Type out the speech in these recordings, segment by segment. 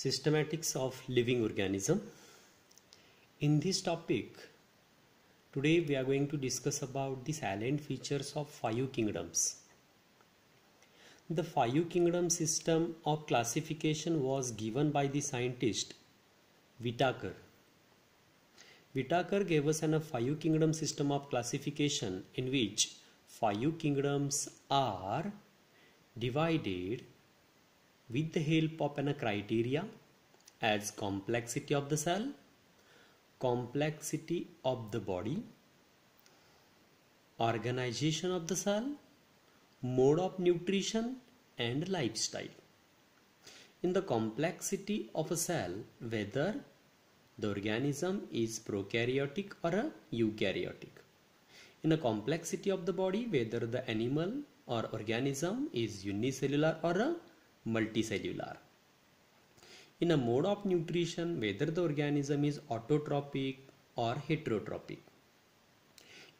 systematics of living organism in this topic today we are going to discuss about the salient features of five kingdoms the five kingdom system of classification was given by the scientist Whitaker. Whitaker gave us an five kingdom system of classification in which five kingdoms are divided with the help of an criteria as complexity of the cell, complexity of the body, organization of the cell, mode of nutrition and lifestyle. In the complexity of a cell, whether the organism is prokaryotic or a eukaryotic. In the complexity of the body, whether the animal or organism is unicellular or a multicellular. In a mode of nutrition, whether the organism is autotrophic or heterotrophic.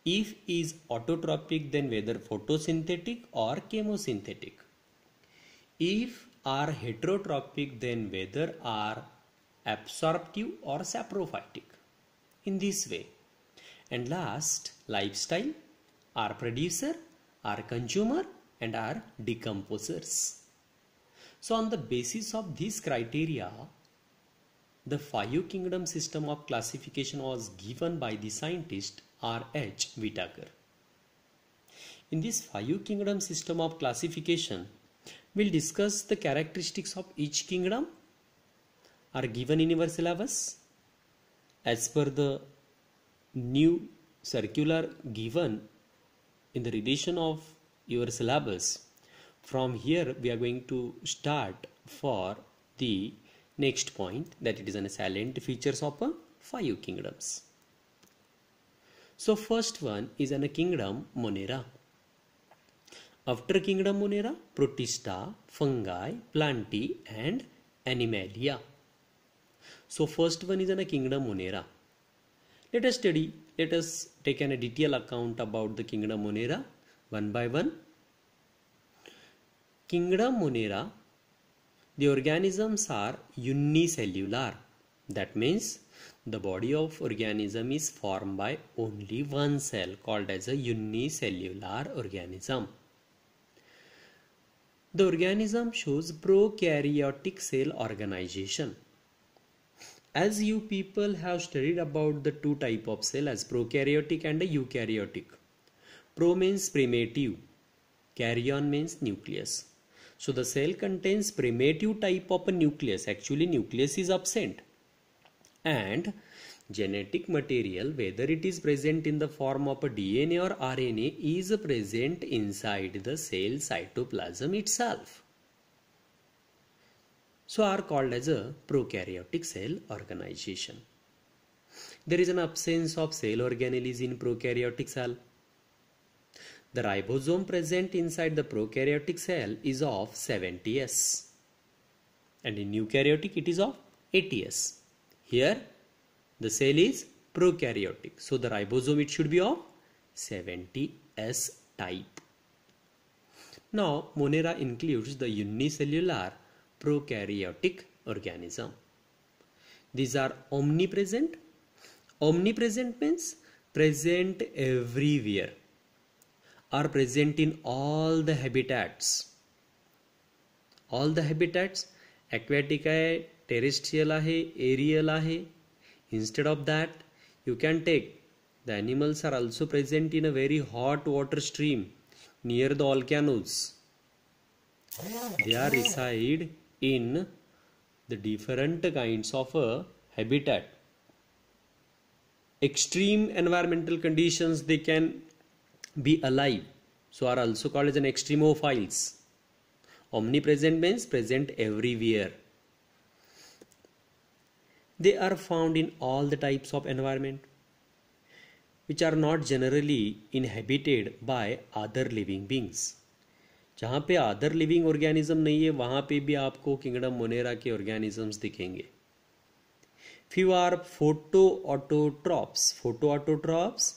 If is autotrophic, then whether photosynthetic or chemosynthetic. If are heterotrophic, then whether are absorptive or saprophytic. In this way. And last, lifestyle, our producer, our consumer, and our decomposers. So on the basis of these criteria, the five kingdom system of classification was given by the scientist R. H. Whittaker. In this five kingdom system of classification, we'll discuss the characteristics of each kingdom are given in your syllabus as per the new circular given in the revision of your syllabus from here we are going to start for the next point that it is an salient features of a five kingdoms. So first one is an kingdom Monera. After kingdom Monera, Protista, Fungi, Plantae and Animalia. So first one is an kingdom Monera. Let us study, let us take an a detailed account about the kingdom Monera one by one Kingdom Monera, the organisms are unicellular. That means the body of organism is formed by only one cell called as a unicellular organism. The organism shows prokaryotic cell organization. As you people have studied about the two type of cell as prokaryotic and eukaryotic. Pro means primitive, carrion means nucleus. So the cell contains primitive type of a nucleus. Actually nucleus is absent. And genetic material whether it is present in the form of a DNA or RNA is present inside the cell cytoplasm itself. So are called as a prokaryotic cell organization. There is an absence of cell organelles in prokaryotic cell the ribosome present inside the prokaryotic cell is of 70s, and in eukaryotic it is of 80s. Here the cell is prokaryotic. So the ribosome it should be of 70S type. Now Monera includes the unicellular prokaryotic organism. These are omnipresent. Omnipresent means present everywhere are present in all the habitats all the habitats aquatic terrestrial aerial instead of that you can take the animals are also present in a very hot water stream near the volcanoes they are reside in the different kinds of a habitat extreme environmental conditions they can be alive so are also called as an extremophiles omnipresent means present everywhere they are found in all the types of environment which are not generally inhabited by other living beings जहाँ पे other living organism नहीं है वहाँ पे भी आपको kingdom Monera के organisms दिखेंगे few are photo autotrophs photo autotrophs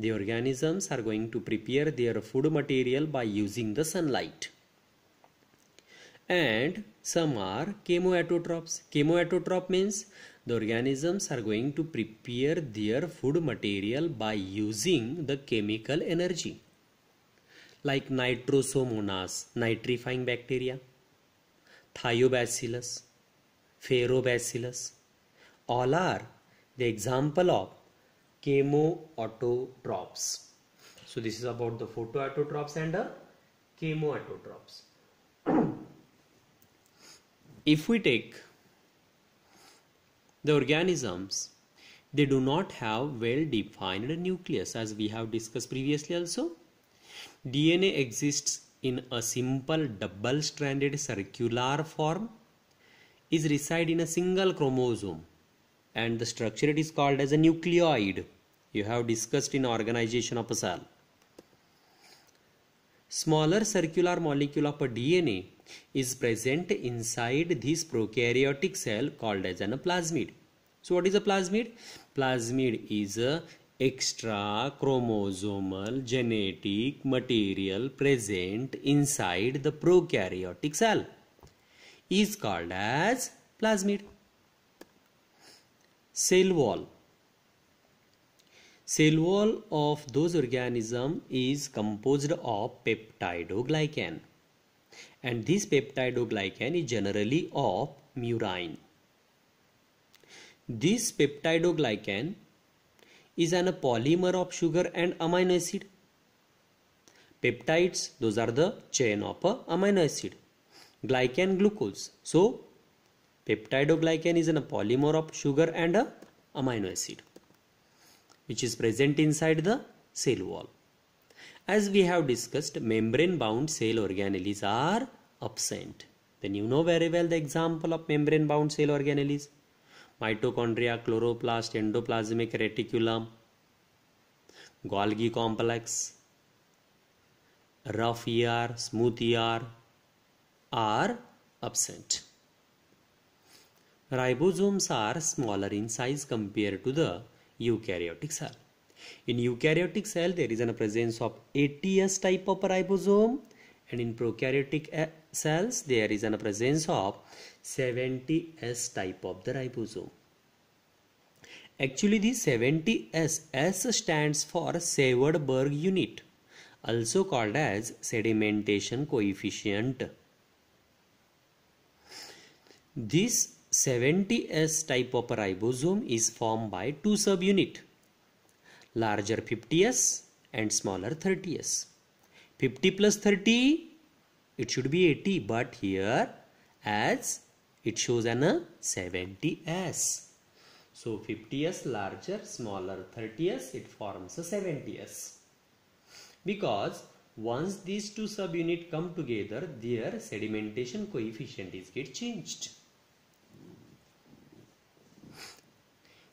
The organisms are going to prepare their food material by using the sunlight. And some are chemoautotrophs. Chemoautotroph means the organisms are going to prepare their food material by using the chemical energy like nitrosomonas, nitrifying bacteria, thiobacillus, ferrobacillus. All are the example of chemoautotrophs so this is about the photoautotrophs and the chemoautotrophs if we take the organisms they do not have well defined nucleus as we have discussed previously also dna exists in a simple double stranded circular form is reside in a single chromosome and the structure it is called as a nucleoid you have discussed in organization of a cell smaller circular molecule of a dna is present inside this prokaryotic cell called as an plasmid so what is a plasmid plasmid is a extra chromosomal genetic material present inside the prokaryotic cell is called as plasmid cell wall cell wall of those organism is composed of peptidoglycan and this peptidoglycan is generally of murine this peptidoglycan is an polymer of sugar and amino acid peptides those are the chain of amino acid glycan glucose so Peptidoglycan is a polymer of sugar and a amino acid which is present inside the cell wall. As we have discussed, membrane bound cell organelles are absent. Then you know very well the example of membrane bound cell organelles mitochondria, chloroplast, endoplasmic reticulum, Golgi complex, rough ER, smooth ER are absent. Ribosomes are smaller in size compared to the eukaryotic cell. In eukaryotic cell, there is a presence of ATS type of ribosome and in prokaryotic eh, cells, there is a presence of 70S type of the ribosome. Actually, the 70S S stands for Seward-Berg unit, also called as sedimentation coefficient. This 70S type of ribosome is formed by two subunit larger 50S and smaller 30S. 50 plus 30 it should be 80 but here as it shows an a uh, 70S. So 50S larger smaller 30S it forms a 70S because once these two subunit come together their sedimentation coefficient is get changed.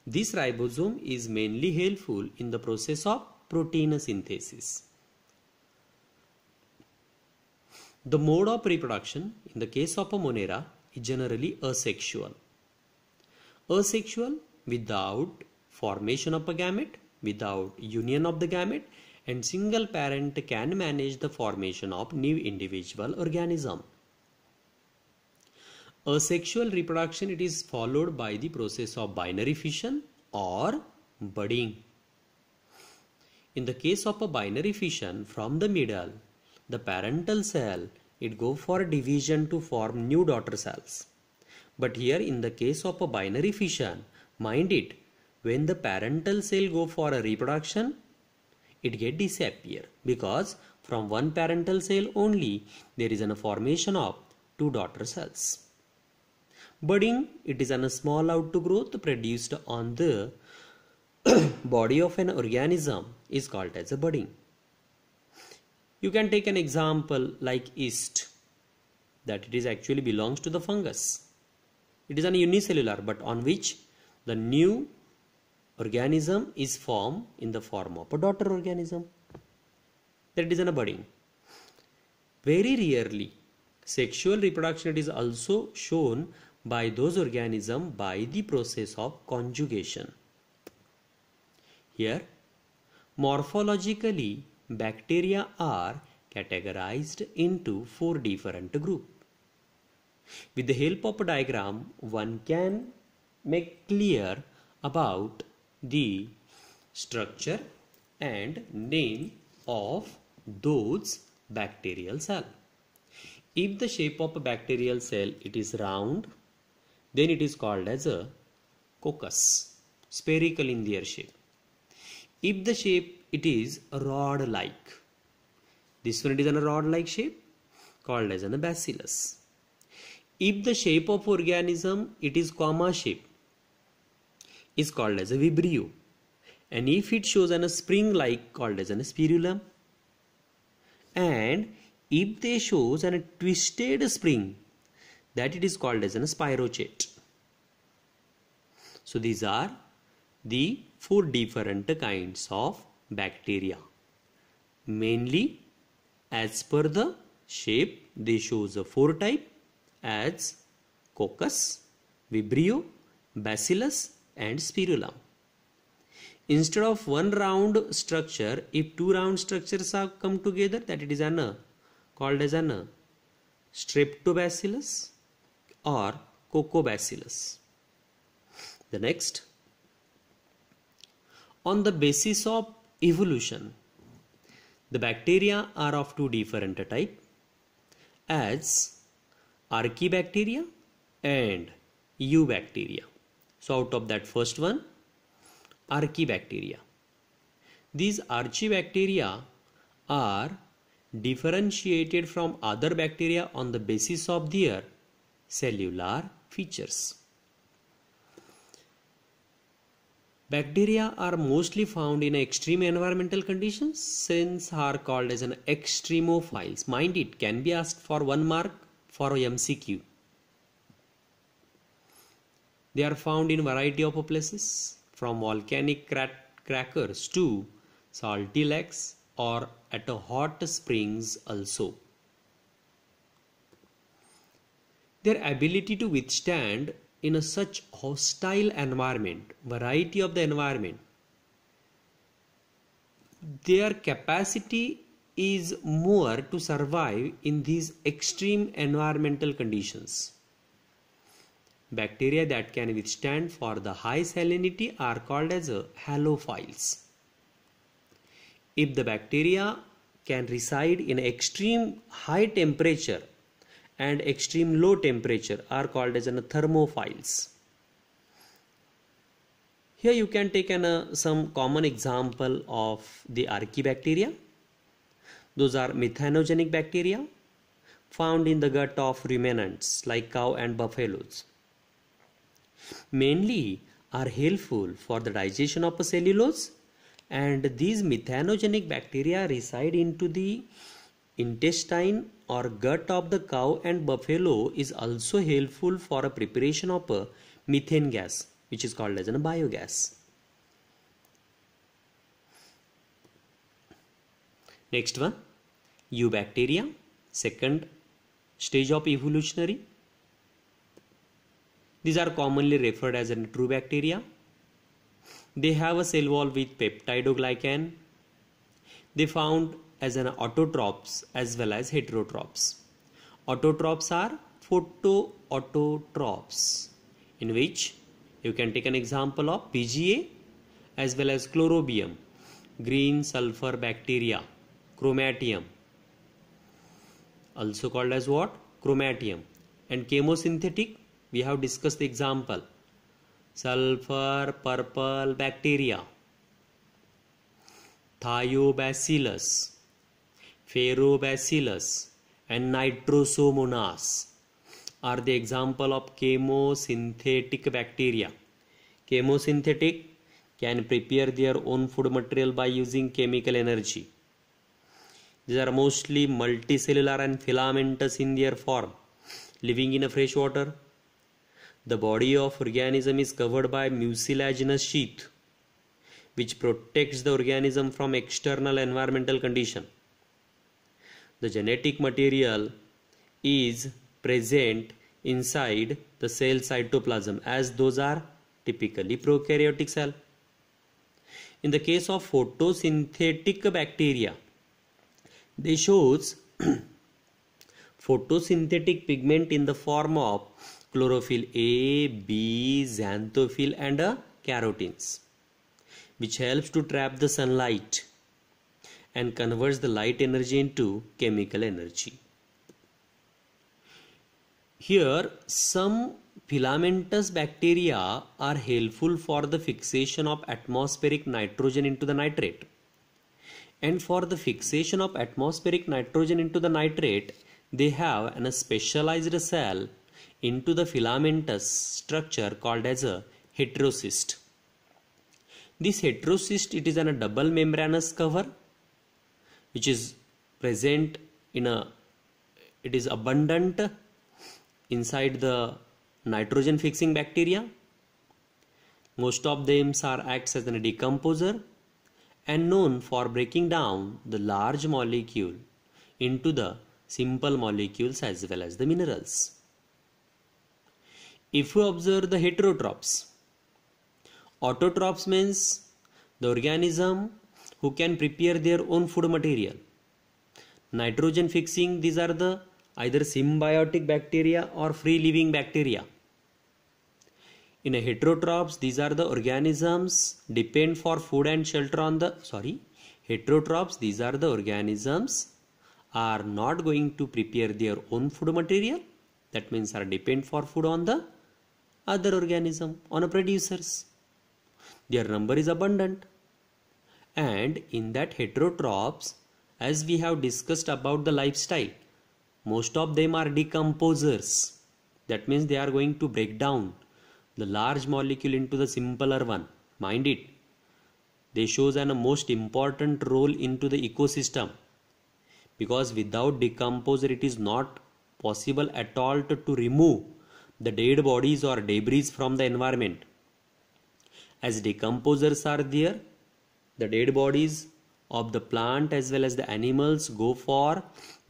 This ribosome is mainly helpful in the process of protein synthesis. The mode of reproduction in the case of a monera is generally asexual. Asexual without formation of a gamete, without union of the gamete and single parent can manage the formation of new individual organism asexual reproduction it is followed by the process of binary fission or budding. In the case of a binary fission from the middle, the parental cell it go for division to form new daughter cells. But here in the case of a binary fission, mind it, when the parental cell go for a reproduction, it get disappear because from one parental cell only there is an formation of two daughter cells budding it is an small outgrowth produced on the body of an organism is called as a budding you can take an example like yeast that it is actually belongs to the fungus it is an unicellular but on which the new organism is formed in the form of a daughter organism that is an budding very rarely sexual reproduction is also shown by those organisms by the process of conjugation. Here, morphologically, bacteria are categorized into four different groups. With the help of a diagram, one can make clear about the structure and name of those bacterial cell. If the shape of a bacterial cell it is round then it is called as a coccus, spherical in their shape. If the shape it is rod-like, this one it is a rod-like shape called as a bacillus. If the shape of organism it is comma shape, is called as a vibrio. And if it shows an a spring-like called as an spirulum. And if they shows an a twisted spring that it is called as a spirochete. So these are the four different kinds of bacteria. Mainly as per the shape they shows a four type as coccus, vibrio, bacillus and spirulum. Instead of one round structure, if two round structures have come together that it is an called as an streptobacillus or Cocobacillus. The next, on the basis of evolution, the bacteria are of two different type as Archibacteria and Eubacteria. So out of that first one, Archibacteria. These Archibacteria are differentiated from other bacteria on the basis of their cellular features. Bacteria are mostly found in extreme environmental conditions since are called as an extremophiles. Mind it can be asked for one mark for MCQ. They are found in variety of places from volcanic crack crackers to salty lakes or at hot springs also. Their ability to withstand in a such hostile environment, variety of the environment, their capacity is more to survive in these extreme environmental conditions. Bacteria that can withstand for the high salinity are called as halophiles. If the bacteria can reside in extreme high temperature and extreme low temperature are called as an thermophiles. Here you can take an, uh, some common example of the archibacteria. Those are methanogenic bacteria found in the gut of ruminants like cow and buffaloes. Mainly are helpful for the digestion of cellulose and these methanogenic bacteria reside into the Intestine or gut of the cow and buffalo is also helpful for a preparation of a methane gas which is called as a biogas. Next one eubacteria second stage of evolutionary these are commonly referred as true bacteria they have a cell wall with peptidoglycan they found as an autotrophs as well as heterotrophs. Autotrophs are photoautotrophs in which you can take an example of PGA as well as chlorobium, green sulfur bacteria, chromatium also called as what? Chromatium and chemosynthetic we have discussed the example sulfur purple bacteria thiobacillus Ferrobacillus, and Nitrosomonas are the example of chemosynthetic bacteria. Chemosynthetic can prepare their own food material by using chemical energy. These are mostly multicellular and filamentous in their form, living in a fresh water. The body of organism is covered by mucilaginous sheath, which protects the organism from external environmental condition the genetic material is present inside the cell cytoplasm as those are typically prokaryotic cell. In the case of photosynthetic bacteria, they shows photosynthetic pigment in the form of chlorophyll A, B, xanthophyll and uh, carotenes which helps to trap the sunlight and converts the light energy into chemical energy. Here, some filamentous bacteria are helpful for the fixation of atmospheric nitrogen into the nitrate. And for the fixation of atmospheric nitrogen into the nitrate, they have an, a specialized cell into the filamentous structure called as a heterocyst. This heterocyst it is on a double membranous cover which is present in a it is abundant inside the nitrogen fixing bacteria most of them are acts as a decomposer and known for breaking down the large molecule into the simple molecules as well as the minerals. If we observe the heterotrophs, autotrophs means the organism who can prepare their own food material. Nitrogen fixing, these are the either symbiotic bacteria or free living bacteria. In a heterotrophs, these are the organisms depend for food and shelter on the sorry, heterotrophs, these are the organisms are not going to prepare their own food material. That means are depend for food on the other organism, on a producers. Their number is abundant and in that heterotrophs as we have discussed about the lifestyle most of them are decomposers that means they are going to break down the large molecule into the simpler one mind it they shows an most important role into the ecosystem because without decomposer it is not possible at all to, to remove the dead bodies or debris from the environment as decomposers are there the dead bodies of the plant as well as the animals go for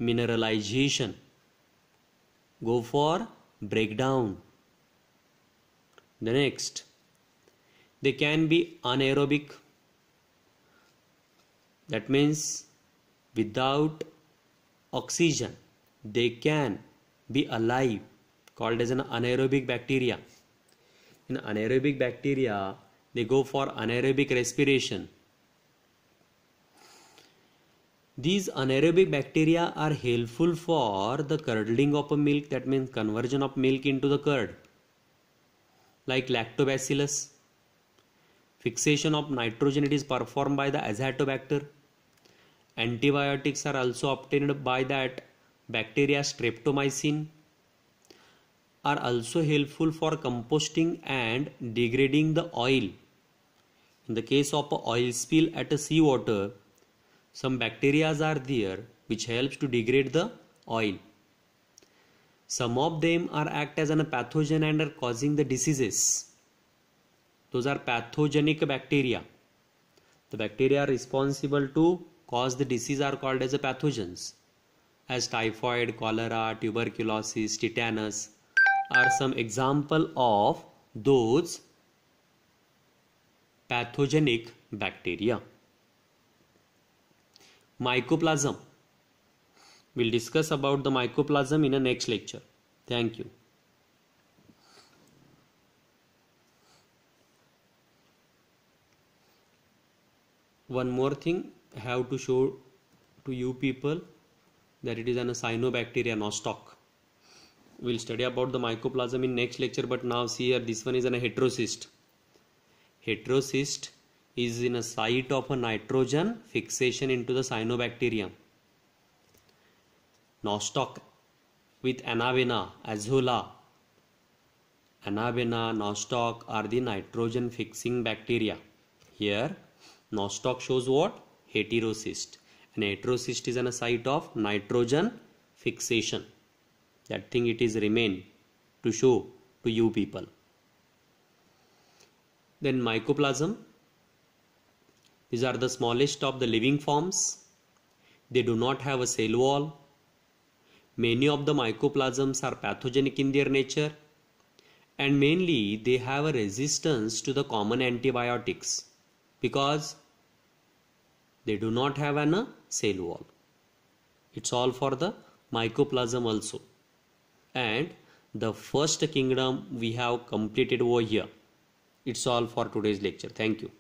mineralization go for breakdown the next they can be anaerobic that means without oxygen they can be alive called as an anaerobic bacteria in anaerobic bacteria they go for anaerobic respiration these anaerobic bacteria are helpful for the curdling of a milk, that means conversion of milk into the curd, like lactobacillus. Fixation of nitrogen it is performed by the azotobacter. Antibiotics are also obtained by that bacteria streptomycin are also helpful for composting and degrading the oil. In the case of oil spill at a seawater, some bacteria are there which helps to degrade the oil. Some of them are act as a pathogen and are causing the diseases. Those are pathogenic bacteria. The bacteria responsible to cause the disease are called as pathogens as typhoid, cholera, tuberculosis, tetanus are some example of those pathogenic bacteria mycoplasm we'll discuss about the mycoplasm in a next lecture thank you one more thing I have to show to you people that it is an cyanobacteria not stock we'll study about the mycoplasm in next lecture but now see here this one is an heterocyst heterocyst is in a site of a nitrogen fixation into the cyanobacterium. Nostoc with Anavena, Azola. Anavena, Nostoc are the nitrogen fixing bacteria. Here, Nostoc shows what? Heterocyst. And heterocyst is on a site of nitrogen fixation. That thing it is remain to show to you people. Then mycoplasm these are the smallest of the living forms. They do not have a cell wall. Many of the mycoplasms are pathogenic in their nature and mainly they have a resistance to the common antibiotics because they do not have an a cell wall. It's all for the mycoplasm also. And the first kingdom we have completed over here. It's all for today's lecture. Thank you.